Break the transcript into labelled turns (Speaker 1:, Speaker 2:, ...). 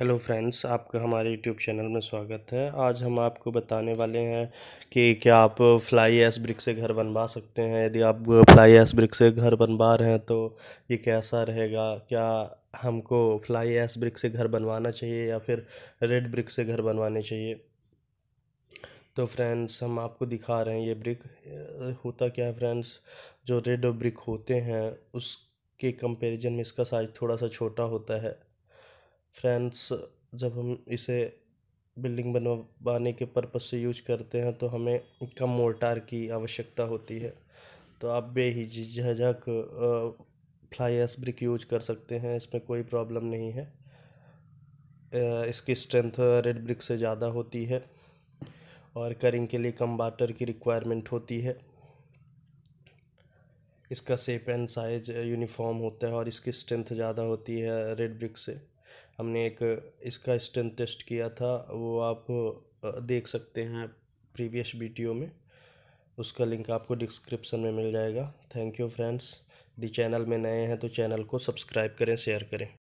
Speaker 1: hello friends आपका हमारे YouTube channel में स्वागत है आज हम आपको बताने वाले हैं कि क्या आप फ्लाई एस ब्रिक से घर बनवा सकते हैं यदि आप फ्लाई एस ब्रिक से घर बनवा रहे हैं तो ये कैसा रहेगा क्या हमको फ्लाई एस ब्रिक से घर बनवाना चाहिए या फिर रेड ब्रिक से घर बनवाने चाहिए तो फ्रेंड्स हम आपको दिखा रहे हैं ये ब्रिक होता क्या है फ्रेंड्स जो रेड ब्रिक होते हैं उसके कंपेरिजन में इसका साइज़ थोड़ा सा छोटा होता है फ्रेंड्स जब हम इसे बिल्डिंग बनवाने के पर्पस से यूज करते हैं तो हमें कम मोर्टार की आवश्यकता होती है तो आप बेहिझिझक फ्लाई एस ब्रिक यूज कर सकते हैं इसमें कोई प्रॉब्लम नहीं है इसकी स्ट्रेंथ रेड ब्रिक से ज़्यादा होती है और करिंग के लिए कम वाटर की रिक्वायरमेंट होती है इसका सेप एंड साइज यूनिफॉर्म होता है और इसकी स्ट्रेंथ ज़्यादा होती है रेड ब्रिक से हमने एक इसका स्ट्रेंथ टेस्ट किया था वो आप देख सकते हैं प्रीवियस वीडियो में उसका लिंक आपको डिस्क्रिप्शन में मिल जाएगा थैंक यू फ्रेंड्स दी चैनल में नए हैं तो चैनल को सब्सक्राइब करें शेयर करें